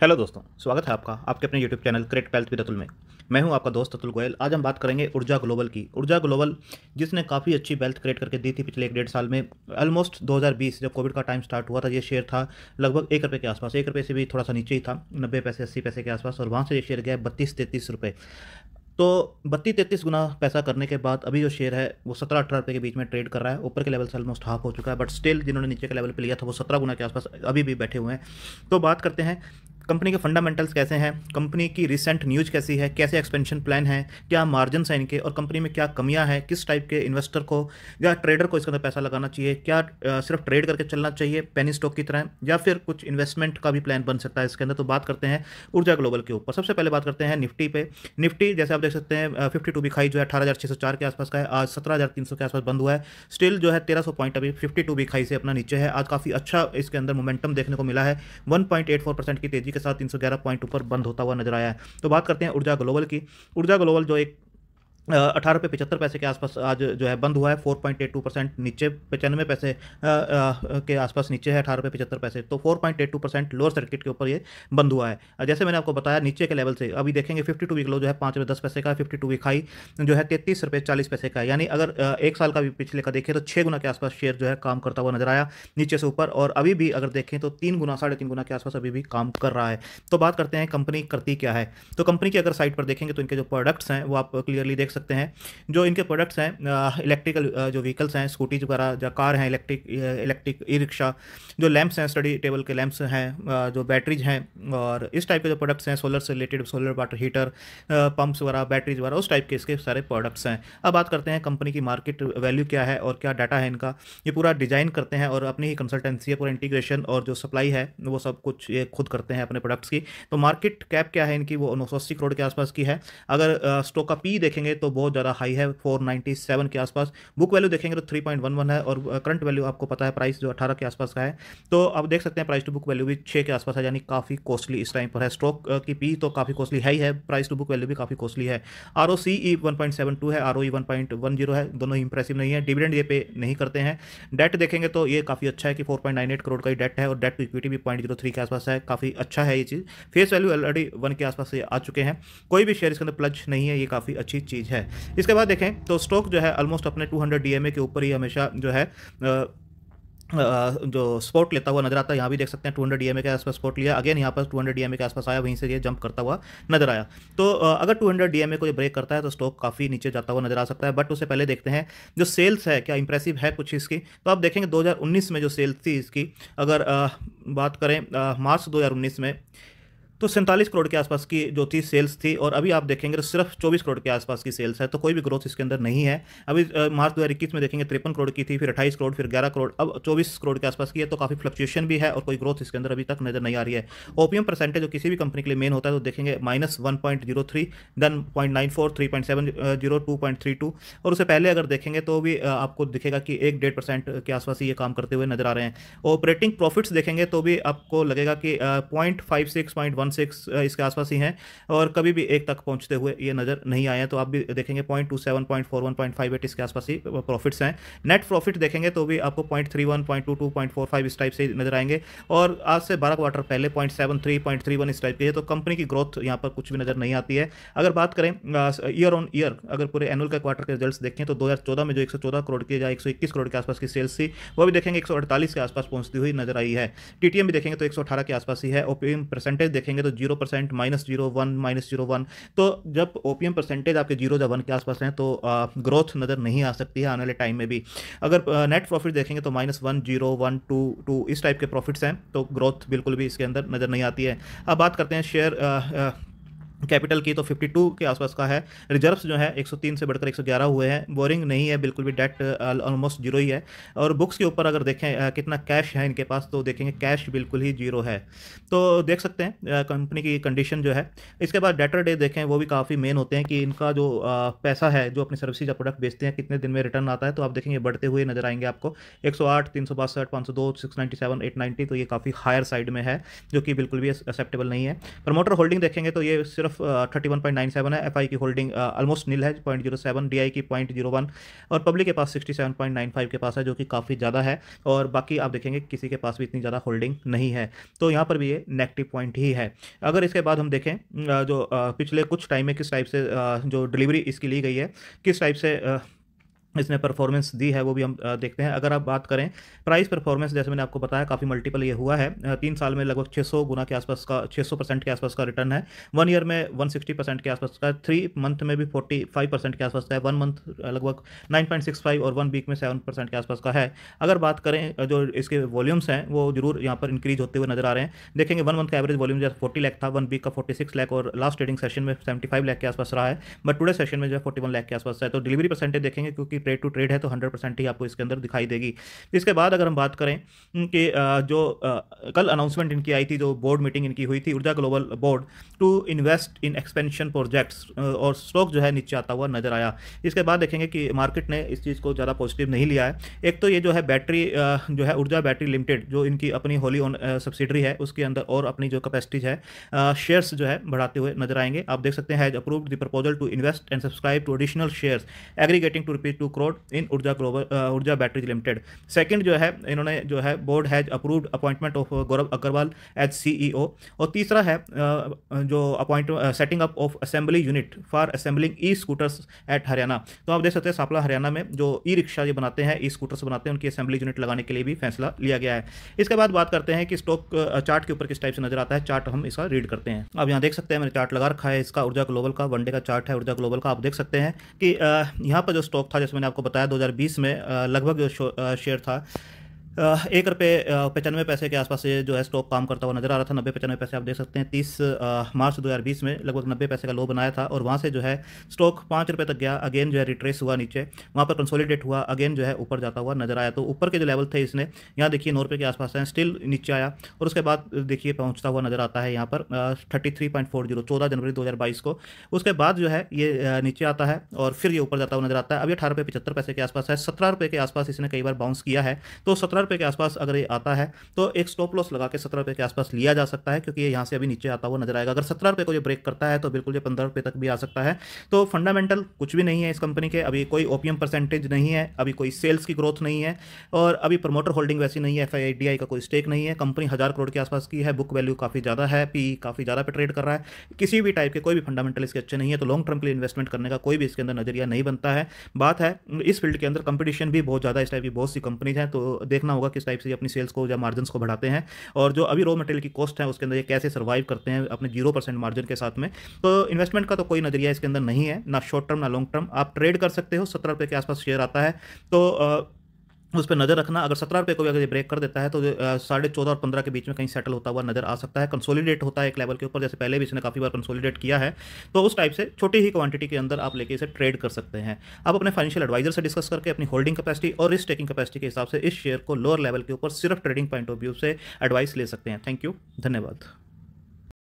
hello दोस्तों स्वागत है आपका आपके अपने YouTube channel create wealth with Atul में मैं हूं आपका दोस्त अतुल गोयल आज हम बात करेंगे ऊर्जा ग्लोबल की ऊर्जा ग्लोबल जिसने काफ़ी अच्छी वेल्थ क्रिएट करके दी थी पिछले एक डेढ़ साल में ऑलमोस्ट 2020 जब कोविड का टाइम स्टार्ट हुआ था ये शेयर था लगभग एक रुपये के आसपास एक रुपये से भी थोड़ा सा नीचे ही था नब्बे पैसे अस्सी पैसे के आसपास और वहाँ से ये शेयर गया बत्तीस तैतीस रुपये तो बत्तीस तैतीस गुना पैसा करने के बाद अभी जो शेयर है वो सत्रह अठारह रुपये के बीच में ट्रेड कर रहा है ऊपर के लेवल से ऑलमोस्ट हाफ हो चुका है बट स्टिल जिन्होंने नीचे के लेवल पे लिया था वो सत्रह गुना के आसपास अभी भी बैठे हुए हैं तो बात करते हैं कंपनी के फंडामेंटल्स कैसे हैं कंपनी की रिसेंट न्यूज कैसी है कैसे एक्सपेंशन प्लान है क्या मार्जिन है इनके और कंपनी में क्या कमियां हैं किस टाइप के इन्वेस्टर को या ट्रेडर को इसके अंदर पैसा लगाना चाहिए क्या सिर्फ ट्रेड करके चलना चाहिए पेनी स्टॉक की तरह या फिर कुछ इन्वेस्टमेंट का भी प्लान बन सकता है इसके अंदर तो बात करते हैं ऊर्जा ग्लोबल के ऊपर सबसे पहले बात करते हैं निफ्टी पे निफ्टी जैसे आप देख सकते हैं फिफ्टी टू बिखाई जो है अठारह के आसपास का है आज सत्रह के आसपास बंद हुआ है स्टिल जो है तेरह पॉइंट अभी फिफ्टी बिखाई से अपना नीचे है आज काफ़ी अच्छा इसके अंदर मोमेंटम देखने को मिला है वन की तेजी के साथ ग्यारह पॉइंट ऊपर बंद होता हुआ नजर आया है तो बात करते हैं ऊर्जा ग्लोबल की ऊर्जा ग्लोबल जो एक अठारह रुपये पचहत्तर पैसे के आसपास आज जो है बंद हुआ है four point eight two percent नीचे पचानवे पैसे आ, आ, के आसपास नीचे है अठारह रुपये पचहत्तर पैसे तो four point eight two percent lower circuit के ऊपर ये बंद हुआ है जैसे मैंने आपको बताया नीचे के लेवल से अभी देखेंगे फिफ्टी टू वीक लो जो है पाँच रुपये दस पैसे का फिफ्टी टू वीक हाई जो है तैतीस रुपये चालीस पैसे का यानी अगर एक साल का भी पिछले का देखें तो छः गुना के आसपास शेयर जो है काम करता हुआ नजर आया नीचे से ऊपर और अभी भी अगर देखें तो तीन गुना साढ़े तीन गुना के आसपास अभी भी काम कर रहा है तो बात करते हैं कंपनी करती क्या है तो कंपनी की अगर साइट पर देखेंगे तो इनके जो प्रोडक्ट्स हैं वो आप क्लियरली देख सकते हैं जो इनके प्रोडक्ट्स हैं इलेक्ट्रिकल जो व्हीकल्स हैं स्कूटीज वगैरह जो कार हैं इलेक्ट्रिक इलेक्ट्रिक ई रिक्शा जो लैंप्स हैं स्टडी टेबल के लैंप्स हैं जो बैटरीज हैं और इस टाइप के जो प्रोडक्ट्स हैं सोलर से related solar water heater pumps वगैरह बैटरीज वगैरह उस टाइप के इसके सारे प्रोडक्ट्स हैं अब बात करते हैं कंपनी की मार्केट वैल्यू क्या है और क्या डाटा है इनका ये पूरा डिज़ाइन करते हैं और अपनी ही कंसल्टेंसी है पूरा इंटीग्रेशन और जो सप्लाई है वो सब कुछ ये खुद करते हैं अपने प्रोडक्ट्स की तो मार्केट कैप क्या है इनकी वो नौ करोड़ के आसपास की है अगर स्टॉक का पी देखेंगे तो तो बहुत ज़्यादा हाई है 497 के आसपास बुक वैल्यू देखेंगे तो 3.11 है और करंट वैल्यू आपको पता है प्राइस जो 18 के आसपास का है तो आप देख सकते हैं प्राइस टू बुक वैल्यू भी 6 के आसपास है यानी काफ़ी कॉस्टली इस टाइम पर है स्टॉक की पी तो काफ़ी कॉस्टली है ही है प्राइस टू बुक वैल्यू भी काफ़ी कॉस्टली है R O C one point seven two है R O one point one zero है दोनों ही इंप्रेसिव नहीं है डिविडेंड ये पे नहीं करते हैं डेट देखेंगे तो ये काफ़ी अच्छा है कि four point nine eight crore का ही डेट है और डेट टू इक्विटी भी पॉइंट जीरो थ्री के आसपास है काफ़ी अच्छा है ये चीज़ फेस वैल्यू ऑलरेडी वन के आसपास से आ चुके हैं कोई भी शेयर इसके अंदर प्लज नहीं है ये काफ़ी अच्छी चीज़ है है इसके बाद देखें तो स्टॉक जो है ऑलमोस्ट अपने 200 डीएमए के ऊपर ही हमेशा जो है जो स्पोर्ट लेता हुआ नजर आता है यहाँ भी देख सकते हैं टू हंड्रेड डी के आसपास स्पोर्ट लिया अगेन यहाँ पर टू हंड्रेड डी के आसपास आया वहीं से ये जंप करता हुआ नजर आया तो अगर टू हंड्रेड डी को ये ब्रेक करता है तो स्टॉक काफ़ी नीचे जाता हुआ नजर आ सकता है बट उससे पहले देखते हैं जो सेल्स है क्या इंप्रेसिव है कुछ इसकी तो आप देखेंगे दो में जो सेल्स थी इसकी अगर बात करें मार्च दो में तो सैंतालीस करोड़ के आसपास की जो थी सेल्स थी और अभी आप देखेंगे तो सिर्फ चौबीस करोड़ के आसपास की सेल्स है तो कोई भी ग्रोथ इसके अंदर नहीं है अभी मार्च दो हज़ार इक्कीस में देखेंगे तिरपन करोड़ की थी फिर अट्ठाईस करोड़ फिर ग्यारह करोड़ अब चौबीस करोड़ के आसपास की है तो काफ़ी फ्लक्चुएशन भी है और कोई ग्रोथ इसके अंदर अभी तक नजर नहीं आ रही है ओपीएम परसेंटेज जो किसी भी कंपनी के लिए मेन होता है तो देखेंगे minus one point zero three then point nine four three point seven zero two point three two और उससे पहले अगर देखेंगे तो भी आपको दिखेगा कि एक डेढ़ परसेंट के आसपास ये काम करते हुए नजर आ रहे हैं ऑपरेटिंग प्रॉफिट्स देखेंगे तो भी आपको लगेगा कि point five six point one one six इसके आसपास ही हैं और कभी भी एक तक पहुंचते हुए ये नज़र नहीं आए हैं तो आप भी देखेंगे point two seven point four one point five eight इसके आसपास ही प्रॉफिट्स हैं नेट प्रॉफिट देखेंगे तो भी आपको point three one point two two point four five इस टाइप से नजर आएंगे और आज से बारह क्वार्टर पहले point seven three point three one इस टाइप की है तो कंपनी की ग्रोथ यहाँ पर कुछ भी नज़र नहीं आती है अगर बात करें ईयर ऑन ईयर अगर पूरे एनुअल का क्वार्टर के रिजल्ट देखें तो चौदह में जो एक करोड़ की या 121 करोड़ के आसपास की सेल्स थी वो भी देखेंगे अड़तालीस के आसपास पहुंचती हुई नजर आई है टीटीएम भी देखेंगे तो अठारह के आसपास ही है ओपीएम परसेंटेज देखेंगे करेंगे तो zero percent minus zero one minus zero one तो जब ओ परसेंटेज आपके जीरो या वन के आसपास हैं तो ग्रोथ नज़र नहीं आ सकती है आने वाले टाइम में भी अगर नेट प्रॉफिट देखेंगे तो minus one zero one two two इस टाइप के प्रॉफिट्स हैं तो ग्रोथ बिल्कुल भी इसके अंदर नज़र नहीं आती है अब बात करते हैं शेयर कैपिटल की तो 52 के आसपास का है रिजर्व्स जो है 103 से बढ़कर 111 हुए हैं बोरिंग नहीं है बिल्कुल भी डेट ऑलमोस्ट जीरो ही है और बुक्स के ऊपर अगर देखें कितना कैश है इनके पास तो देखेंगे कैश बिल्कुल ही जीरो है तो देख सकते हैं कंपनी की कंडीशन जो है इसके बाद डेटर डे देखें वो भी काफ़ी मेन होते हैं कि इनका जो पैसा है जो अपनी सर्विस या प्रोडक्ट बेचते हैं कितने दिन में रिटर्न आता है तो आप देखेंगे बढ़ते हुए नजर आएंगे आपको एक सौ आठ तीन सौ बासठ पाँच सौ दो six ninety seven eight ninety तो ये काफ़ी हायर साइड में है जो कि बिल्कुल भी एक्सेप्टेबल नहीं है प्रमोटर होल्डिंग देखेंगे तो ये सिर्फ सिर्फ thirty one point nine seven है एफ की होल्डिंग ऑलमोस्ट नील है पॉइंट जीरो सेवन डी की पॉइंट जीरो वन और पब्लिक के पास sixty seven point nine five के पास है जो कि काफ़ी ज़्यादा है और बाकी आप देखेंगे किसी के पास भी इतनी ज़्यादा होल्डिंग नहीं है तो यहाँ पर भी ये नेगेटिव पॉइंट ही है अगर इसके बाद हम देखें uh, जो uh, पिछले कुछ टाइम में किस टाइप से uh, जो डिलीवरी इसकी ली गई है किस टाइप से इसने परफॉर्मेंस दी है वो भी हम देखते हैं अगर आप बात करें प्राइस परफॉर्मेंस जैसे मैंने आपको बताया काफ़ी मल्टीपल ये हुआ है तीन साल में लगभग 600 गुना के आसपास का 600 परसेंट के आसपास का रिटर्न है वन ईयर में 160 परसेंट के आसपास का थ्री मंथ में भी 45 परसेंट के आसपास का है वन मंथ लगभग नाइन और वन वीक में सेवन परसेंट के आसपास का है अगर बात करें जो इसके वॉल्यूम्स हैं वो जरूर यहाँ पर इंक्रीज होते हुए नजर आ रहे हैं देखेंगे वन मंथ का एवरेज वॉल्यूम जैसे फोर्टी लैख था वन वीक का फोर्टी सिक्स और लास्ट ट्रेडिंग सेशन में सेवेंटी फाइव के आसपास रहा है बट टुडे सेशन में जो है फोर्टी वन के आसपास है तो डिलीवरी परसेंटेज देखेंगे क्योंकि ट्रेड टू ट्रेड है तो हंड्रेड ही आपको इसके अंदर दिखाई देगी इसके बाद अगर हम बात करें कि जो कल अनाउंसमेंट इनकी आई थी जो बोर्ड मीटिंग इनकी हुई थी Urja Global board to invest in expansion projects और स्टॉक जो है नीचे आता हुआ नजर आया इसके बाद देखेंगे कि मार्केट ने इस चीज़ को ज़्यादा पॉजिटिव नहीं लिया है एक तो ये जो है बैटरी जो है ऊर्जा बैटरी लिमिटेड जो इनकी अपनी होली ऑन सब्सिडरी है उसके अंदर और अपनी जो कैपेसिटीज है शेयर्स जो है बढ़ाते हुए नजर आएंगे आप देख सकते हैं has the proposal to invest and subscribe to additional shares aggregating to rupees to crore in Urja Global ऊर्जा बैटरीज लिमिटेड सेकंड जो है इन्होंने जो है board has approved appointment of Gaurav Agarwal as CEO और तीसरा है जो appoint setting up of assembly unit for assembling e scooters at Haryana तो आप देख सकते हैं सापला हरियाणा में जो ई रिक्शा ये बनाते हैं ई स्कूटर्स बनाते हैं उनकी असेंबली यूनिट लगाने के लिए भी फैसला लिया गया है इसके बाद बात करते हैं कि स्टॉक चार्ट के ऊपर किस टाइप से नजर आता है चार्ट हम इसका रीड करते हैं अब यहाँ देख सकते हैं मैंने चार्ट लगा रखा है इसका ऊर्जा ग्लोबल का वनडे का चार्ट है ऊर्जा ग्लोबल का आप देख सकते हैं कि यहाँ पर जो स्टॉक था जैसे मैंने मैंने आपको बताया 2020 में लगभग जो शेयर था एक रुपये पचानवे पैसे के आसपास से जो है स्टॉक काम करता हुआ नजर आ रहा था नब्बे पचानवे पैसे आप देख सकते हैं तीस मार्च 2020 में लगभग नब्बे पैसे का लो बनाया था और वहाँ से जो है स्टॉक पाँच रुपये तक गया अगेन जो है रिट्रेस हुआ नीचे वहाँ पर कंसोलिडेट हुआ अगेन जो है ऊपर जाता हुआ नजर आया तो ऊपर के जो लेवल थे इसने यहाँ देखिए नौ रुपये के आसपास हैं स्टिल नीचे आया और उसके बाद देखिए पहुँचता हुआ नजर आता है यहाँ पर thirty three point four zero चौदह जनवरी दो हज़ार बाईस को उसके बाद जो है ये नीचे आता है और फिर ये ऊपर जाता हुआ नजर आता है अभी अठारह रुपये पचहत्तर पैसे के आसपास है सत्रह रुपये के आसपास इसने कई बार बाउंस किया है तो सत्रह रुपए के आसपास अगर ये आता है तो एक स्टॉप लॉस लगा के सत्रह रुपए के आसपास लिया जा सकता है क्योंकि ये यहां से अभी नीचे आता हुआ नजर आएगा अगर सत्रह रुपये को ये ब्रेक करता है तो बिल्कुल ये पंद्रह रुपए तक भी आ सकता है तो फंडामेंटल कुछ भी नहीं है इस कंपनी के अभी कोई ओपीएम परसेंटेज नहीं है अभी कोई सेल्स की ग्रोथ नहीं है और अभी प्रमोटर होल्डिंग वैसी नहीं है एफ का कोई स्टेक नहीं है कंपनी हज़ार करोड़ के आसपास की है बुक वैल्यू काफ़ी ज़्यादा है पी काफ़ी ज़्यादा पे ट्रेड कर रहा है किसी भी टाइप के कोई भी फंडामेंटल इसके अच्छे नहीं है तो लॉन्ग टर्म के लिए इन्वेस्टमेंट करने का कोई भी इसके अंदर नजरिया नहीं बनता है बात है इस फील्ड के अंदर कंपटीशन भी बहुत ज़्यादा इस टाइप की बहुत सी कंपनीज हैं तो देखना देखना होगा किस टाइप से अपनी सेल्स को या मार्जिन को बढ़ाते हैं और जो अभी रॉ मटेरियल की कॉस्ट है उसके अंदर ये कैसे सर्वाइव करते हैं अपने जीरो परसेंट मार्जिन के साथ में तो इन्वेस्टमेंट का तो कोई नजरिया इसके अंदर नहीं है ना शॉर्ट टर्म ना लॉन्ग टर्म आप ट्रेड कर सकते हो सत्रह रुपये के आसपास शेयर आता है तो उस पर नज़र रखना अगर सत्रह रुपये को भी अगर ये ब्रेक कर देता है तो साढ़े चौदह और पंद्रह के बीच में कहीं सेटल होता हुआ नजर आ सकता है कंसोलिडेट होता है एक लेवल के ऊपर जैसे पहले भी इसने काफ़ी बार कंसोलिडेट किया है तो उस टाइप से छोटी ही क्वांटिटी के अंदर आप लेके इसे ट्रेड कर सकते हैं आप अपने फाइनेंशियल एडवाइजर से डिस्कस करके अपनी होल्डिंग कपैसिटी और रिस्क टेकिंग कपैसिटी के हिसाब से इस शेयर को लोअर लेवल के ऊपर सिर्फ ट्रेडिंग पॉइंट ऑफ व्यू से एडवाइस ले सकते हैं थैंक यू धन्यवाद